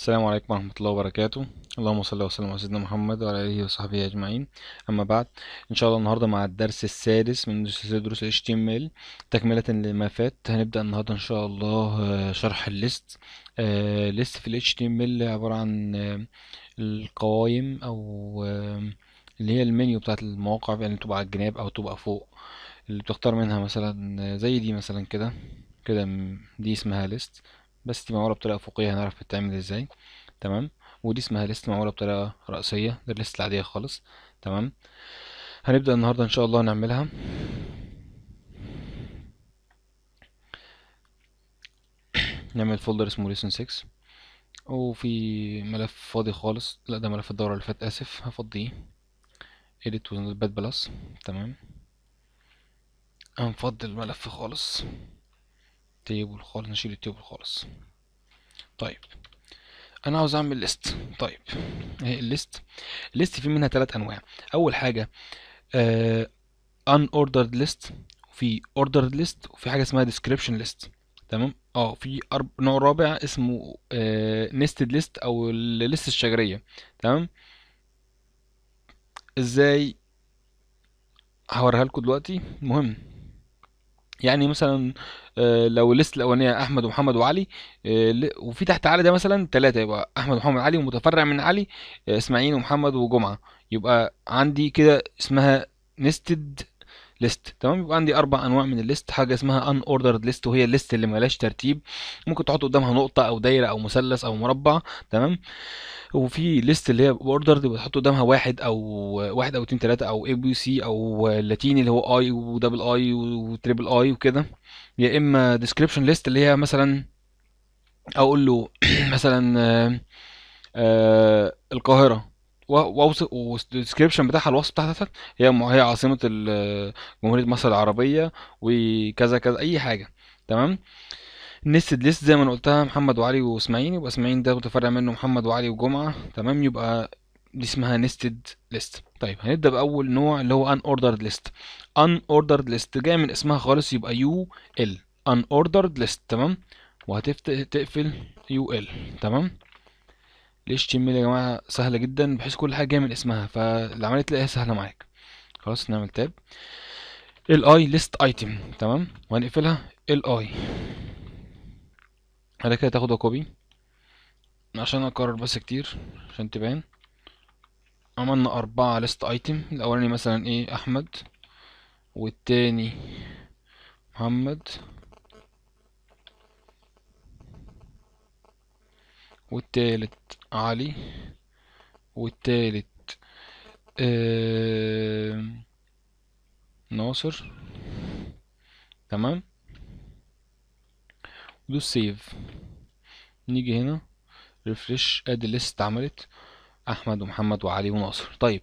السلام عليكم ورحمة الله وبركاته اللهم صل وسلم على سيدنا محمد وعلى آله وصحبه أجمعين أما بعد إن شاء الله النهاردة مع الدرس السادس من سلسلة دروس HTML تكملة لما فات هنبدأ النهاردة إن شاء الله آه، شرح الليست آه، ليست في ال HTML عبارة عن آه، القوائم أو اللي هي المنيو بتاعت المواقع يعني تبقى على الجناب أو تبقى فوق اللي بتختار منها مثلا زي دي مثلا كده كده دي اسمها ليست بس دي معمولة بطريقة افقية هنعرف بتتعمل ازاي تمام ودي اسمها ليست معمولة بطريقة رأسية ده الليست العادية خالص تمام هنبدأ النهاردة ان شاء الله نعملها نعمل فولدر اسمه ليسون 6 وفي ملف فاضي خالص لا ده ملف الدورة اللي فاتت اسف هفضيه إيه؟ edit bad بلس تمام هنفضي الملف خالص التيبل خالص نشيل التيبل خالص طيب انا عاوز اعمل ليست طيب اهي الليست الليست في منها ثلاث انواع اول حاجه ان اوردرد ليست وفي اوردرد ليست وفي حاجه اسمها ديسكريبشن ليست تمام اه في أرب... نوع رابع اسمه نستد آه، ليست او الليست الشجريه تمام ازاي هوريها لكم دلوقتي مهم يعني مثلا آه، لو الليست الاولانيه احمد ومحمد وعلي آه، وفي تحت علي ده مثلا ثلاثه يبقى احمد ومحمد علي ومتفرع من علي آه، اسماعيل ومحمد وجمعه يبقى عندي كده اسمها نستد ليست تمام يبقى عندي اربع انواع من الليست حاجه اسمها ان اوردرد ليست وهي الليست اللي مالهاش ترتيب ممكن تحط قدامها نقطه او دايره او مثلث او مربع تمام وفي ليست اللي هي اوردرد بتحط قدامها واحد او واحد او اتنين تلاته او اي بي سي او لاتيني اللي هو اي ودبل اي وتريبل اي وكده يا اما ديسكريبشن ليست اللي هي مثلا اقول له مثلا آه, آه، القاهره والديسكريبشن بتاعها الوصف بتاعتك هي هي عاصمه جمهوريه مصر العربيه وكذا كذا اي حاجه تمام نستد ليست زي ما انا قلتها محمد وعلي واسماعيل يبقى اسماعيل ده متفرع منه محمد وعلي وجمعه تمام يبقى دي اسمها نستد ليست طيب هنبدا باول نوع اللي هو ان اوردرد ليست ان اوردرد ليست جاي من اسمها خالص يبقى يو ال ان اوردرد ليست تمام وهتقفل يو ال تمام ال HTML يا جماعة سهلة جدا بحيث كل حاجة جاية من اسمها فالعملية تلاقيها سهلة معاك خلاص نعمل تاب I list item تمام وهنقفلها ال I بعد كده تاخدها كوبي عشان اكرر بس كتير عشان تبان عملنا أربعة list item الأولاني مثلا ايه أحمد والتاني محمد والتالت علي والتالت ناصر تمام ودوس سيف نيجي هنا ريفرش ادي الليست اتعملت احمد ومحمد وعلي وناصر طيب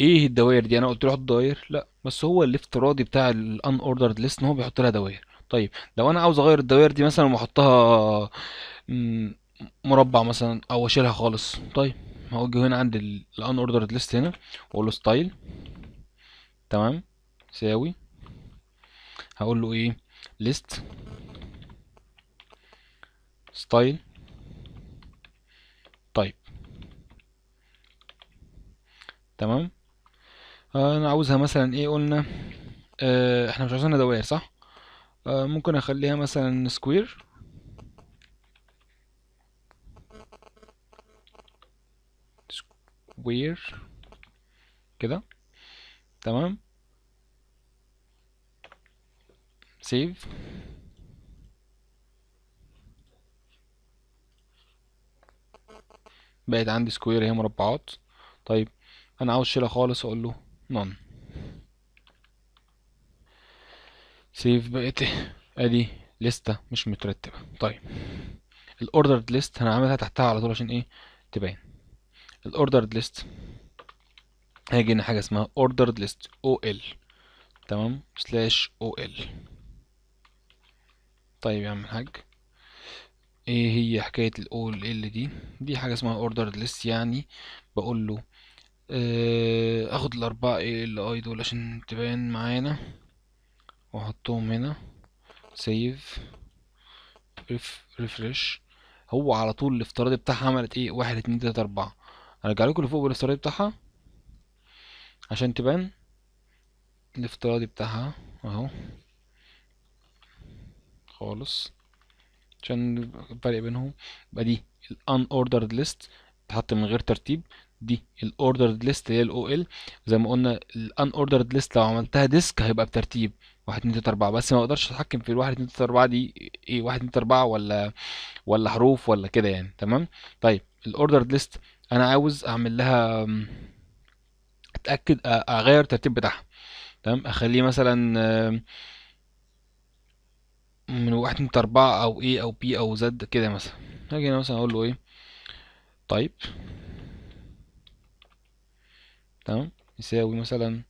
ايه الدوائر دي انا قلت له حط دوائر لا بس هو الافتراضي بتاع الان اوردرد ليست ان هو بيحط لها دوائر طيب لو انا عاوز اغير الدوائر دي مثلا واحطها مربع مثلا او اشيلها خالص طيب هوجه هنا عند الان اوردرد ليست هنا واقول له ستايل تمام ساوي هقول له ايه ليست ستايل طيب تمام انا عاوزها مثلا ايه قلنا آه، احنا مش عاوزينها دوائر صح آه، ممكن اخليها مثلا سكوير وير كده تمام سيف بقت عندي سكوير هي مربعات طيب انا عاوز اشيلها خالص اقول له none سيف بقت ادي لستة مش مترتبة طيب الاوردرد ليست هنعملها تحتها على طول عشان ايه تبان الاوردرد ليست هيجي لنا حاجه اسمها اوردرد ليست او ال تمام سلاش او ال طيب يا عم الحاج ايه هي حكايه الاو ال دي دي حاجه اسمها اوردرد ليست يعني بقول له اه اخد الاربعه اي ال اي دول عشان تبان معانا واحطهم هنا سيف ريفرش هو على طول الافتراضي بتاعها عملت ايه واحد اتنين تلاته اربعه هرجع لكم لفوق بالافتراضي بتاعها عشان تبان الافتراضي بتاعها اهو خالص عشان الفرق بينهم يبقى دي ال unordered list تحط من غير ترتيب دي ال list اللي هي ال OL زي ما قلنا ال unordered list لو عملتها ديسك هيبقى بترتيب 1 2 3 4 بس ما اقدرش اتحكم في ال 1 2 3 4 دي ايه 1 2 3 4 ولا ولا حروف ولا كده يعني تمام طيب ال ordered list انا عاوز اعمل لها اتاكد اغير الترتيب بتاعها تمام اخليه مثلا من واحد اتنين اربعة او ايه او بي او زد كده مثلا هاجي هنا مثلا اقول له ايه طيب تمام يساوي مثلا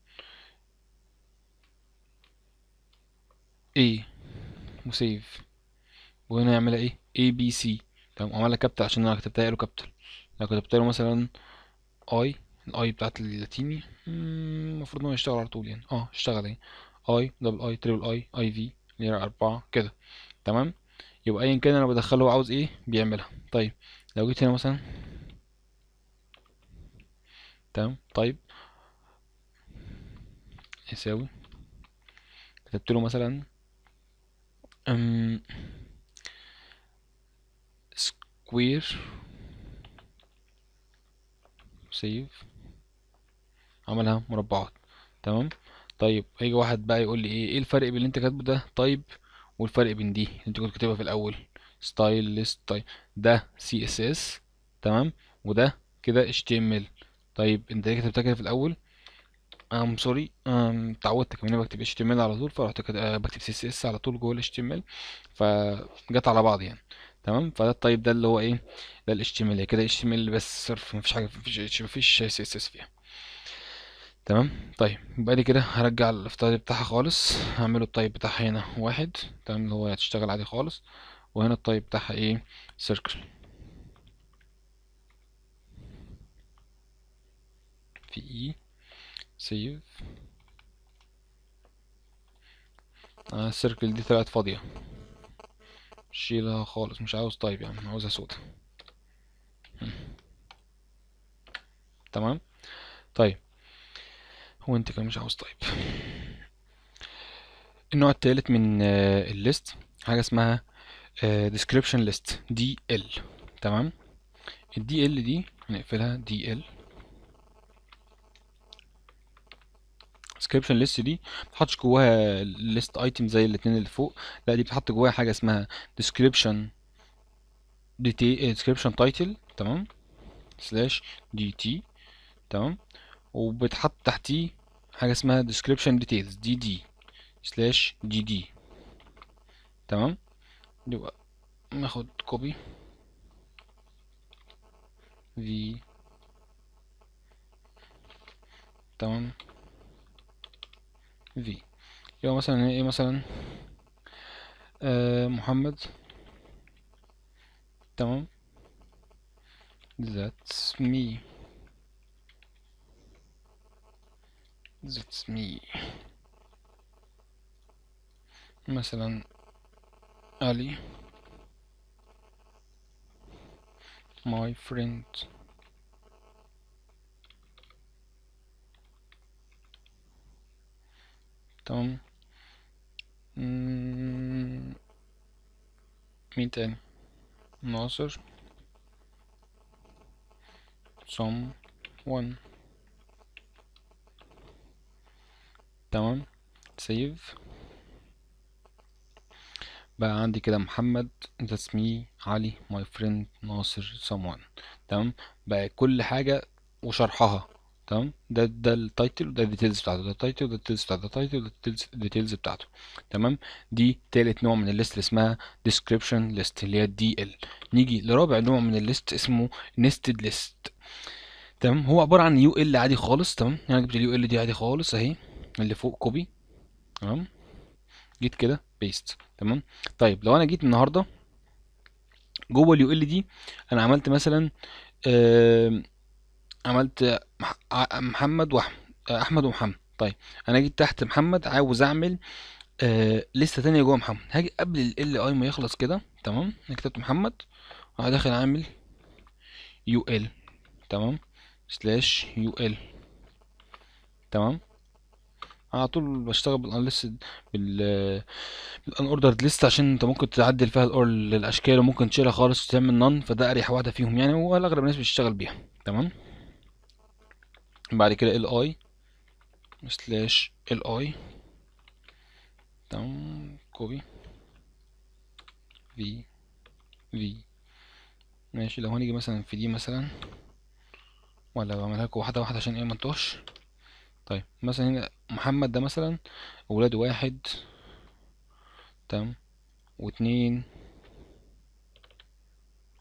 ايه وسيف وهنا يعملها ايه اي بي سي تمام عملها كابتل عشان انا كتبتها له كابتل لو كتبت له مثلا اي الاي بتاعت اللاتيني المفروض ان هو يشتغل على طول يعني اه اشتغل اهي يعني. اي دبل اي تريبل اي اي في اللي هي اربعة كده تمام يبقى ايا كان انا بدخله هو عاوز ايه بيعملها طيب لو جيت هنا مثلا تمام طيب يساوي كتبت له مثلا سكوير سيف عملها مربعات تمام طيب هيجي واحد بقى يقول لي ايه ايه الفرق بين اللي انت كاتبه ده تايب والفرق بين دي اللي انت كنت كاتبها في الاول ستايل ليست تايب ده سي اس اس تمام وده كده اتش تي ام ال طيب انت ليه كتبتها كده في الاول ام سوري ام اتعودت كمان بكتب اتش تي ام ال على طول فرحت آه، بكتب سي اس اس على طول جوه الاتش تي ام ال فجت على بعض يعني تمام فده الطيب ده اللي هو ايه ده ال HTML كده HTML بس صرف مفيش حاجه مفيش مفيش CSS فيها تمام طيب بعد كده هرجع الافتراضي بتاعها خالص هعمله الطيب بتاعها هنا واحد تمام اللي هو هتشتغل عادي خالص وهنا الطيب بتاعها ايه سيركل في اي سيف السيركل دي طلعت فاضيه شيلها خالص مش عاوز طيب يعني انا عاوزها سودا تمام طيب انت كمان مش عاوز طيب النوع الثالث من آه، الليست حاجه اسمها آه، description list دي ال تمام الدي ال دي هنقفلها دي ال السبسكريبشن ليست دي ما تحطش جواها ليست ايتم زي الاثنين اللي فوق لا دي بتحط جواها حاجه اسمها ديسكريبشن دي ديسكريبشن تايتل تمام سلاش دي تي تمام وبتحط تحتيه حاجه اسمها ديسكريبشن ديتيلز دي دي سلاش دي دي تمام يبقى ناخد كوبي في تمام v يبقى مثلا هنا ايه مثلا آه محمد تمام that's me that's me مثلا علي my friend تمام مين تاني ناصر someone تمام سيف بقى عندي كده محمد ذاتس مي علي ماي فريند ناصر someone تمام بقى كل حاجة وشرحها تمام ده ده التايتل وده الديتيلز بتاعته ده التايتل وده التيلز بتاعته ده التايتل وده الديتيلز بتاعته تمام دي تالت نوع من الليست اللي اسمها ديسكريبشن ليست اللي هي الدي ال نيجي لرابع نوع من الليست اسمه نستد ليست تمام هو عباره عن يو ال عادي خالص تمام انا يعني جبت اليو ال دي عادي خالص اهي اللي فوق كوبي تمام جيت كده بيست تمام طيب لو انا جيت النهارده جوه اليو ال دي انا عملت مثلا آه عملت محمد واحمد احمد ومحمد طيب انا جيت تحت محمد عاوز اعمل آه لسه تانية جوه محمد هاجي قبل ال اي ما يخلص كده تمام انا كتبت محمد وهدخل عامل يو ال تمام سلاش يو ال تمام على طول بشتغل بالانليستد بال بالان اوردرد ليست عشان انت ممكن تعدل فيها الاشكال وممكن تشيلها خالص وتعمل نان فده اريح واحده فيهم يعني والاغلب الناس بتشتغل بيها تمام بعد كده ال i سلاش ال i تمام كوبي في في ماشي لو هنيجي مثلا في دي مثلا ولا بعملها لكم واحدة واحدة عشان ايه منتوهش طيب مثلا هنا محمد ده مثلا ولاده واحد تمام واتنين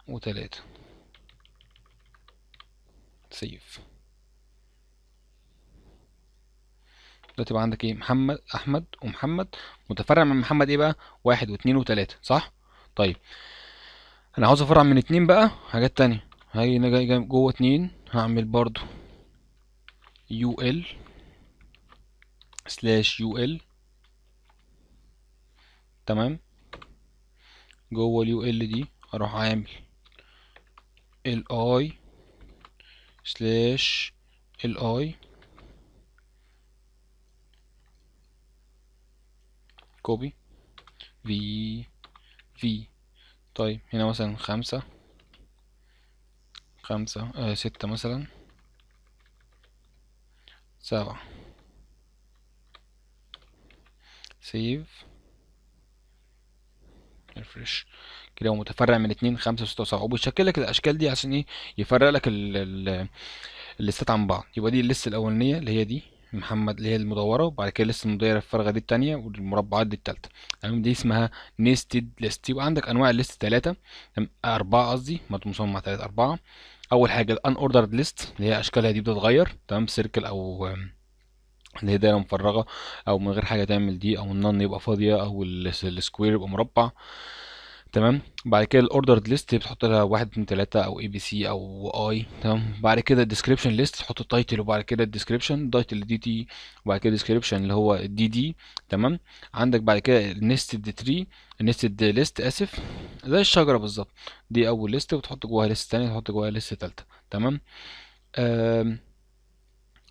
وتلاتة سيف دلوقتي بقى عندك ايه محمد احمد ومحمد متفرع من محمد ايه بقى واحد واثنين وثلاثة صح طيب انا عاوز افرع من اتنين بقى حاجات تانية هاجي جاي جوه اتنين هعمل برضو يو ال سلاش يو ال تمام جوه اليو ال دي اروح عامل ال اي سلاش ال اي كوبي في في طيب هنا مثلا خمسة خمسة آه ستة مثلا سبعة سيف ريفرش كده هو متفرع من اتنين خمسة ستة وسبعة وبيشكل لك الأشكال دي عشان إيه يفرق لك الليستات عن بعض يبقى دي الليست الأولانية اللي هي دي محمد اللي هي المدوره وبعد كده لسه المدوره الفارغه دي الثانيه والمربعات دي الثالثه تمام دي اسمها نيستد ليست يبقى عندك انواع الليست ثلاثه اربعه قصدي مصمم مع ثلاثه اربعه اول حاجه الان اوردرد ليست اللي هي اشكالها دي بتتغير تمام سيركل او اللي هي دايره مفرغه او من غير حاجه تعمل دي او النن يبقى فاضيه او السكوير يبقى مربع تمام بعد كده الاوردرد ليست بتحط لها 1 2 3 او اي بي سي او اي تمام بعد كده الديسكريبشن ليست تحط التايتل وبعد كده الديسكريبشن تايتل دي تي وبعد كده الديسكريبشن اللي هو دي دي تمام عندك بعد كده نستد تري نستد ليست اسف زي الشجره بالظبط دي اول ليست وتحط جواها ليست تانية تحط جواها ليست تالته تمام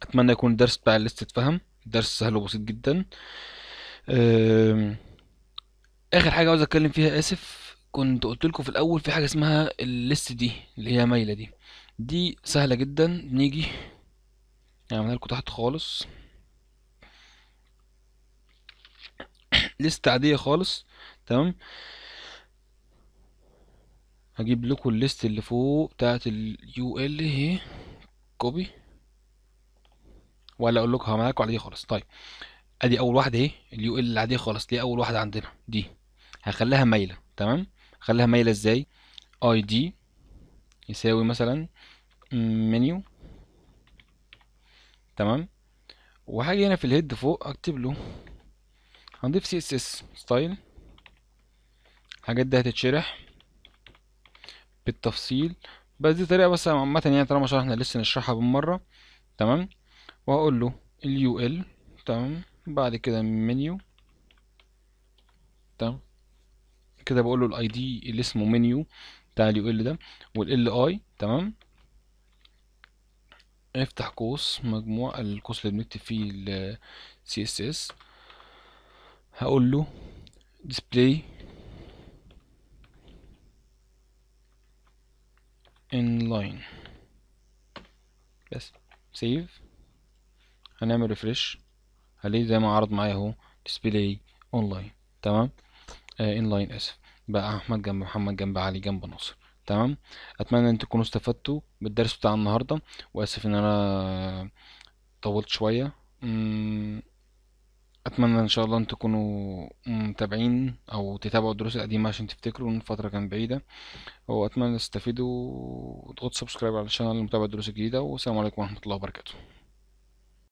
اتمنى يكون الدرس بتاع الليست اتفهم درس سهل وبسيط جدا اخر حاجه عاوز اتكلم فيها اسف كنت قلت لكم في الاول في حاجه اسمها الليست دي اللي هي مايله دي دي سهله جدا نيجي نعملها يعني لكم تحت خالص ليست عاديه خالص تمام هجيب لكم الليست اللي فوق بتاعت اليو ال اهي كوبي ولا اقول لكم هعملها لكم عاديه خالص طيب ادي اول واحده اهي اليو ال العاديه خالص دي اول واحده عندنا دي هخليها مايله تمام خليها مايله ازاي اي دي يساوي مثلا منيو تمام وهاجي هنا في الهيد فوق اكتب له هنضيف سي اس اس ستايل الحاجات دي هتتشرح بالتفصيل بس دي طريقه بس عامه يعني طالما شرحنا لسه نشرحها بالمره تمام وهقول له اليو ال تمام بعد كده منيو تمام كده بقول له الاي دي اللي اسمه منيو بتاع اليو ال ده والال اي تمام افتح قوس مجموع القوس اللي بنكتب فيه ال CSS هقول له display inline بس سيف هنعمل ريفرش هلاقي زي ما عرض معايا اهو display online تمام ان لاين اسف بقى احمد جنب محمد جنب علي جنب ناصر تمام اتمنى ان تكونوا استفدتوا بالدرس بتاع النهارده واسف ان انا طولت شويه اتمنى ان شاء الله ان تكونوا متابعين او تتابعوا الدروس القديمه عشان تفتكروا ان الفتره كانت بعيده واتمنى تستفيدوا وتضغطوا سبسكرايب علشان متابعه الدروس الجديده والسلام عليكم ورحمه الله وبركاته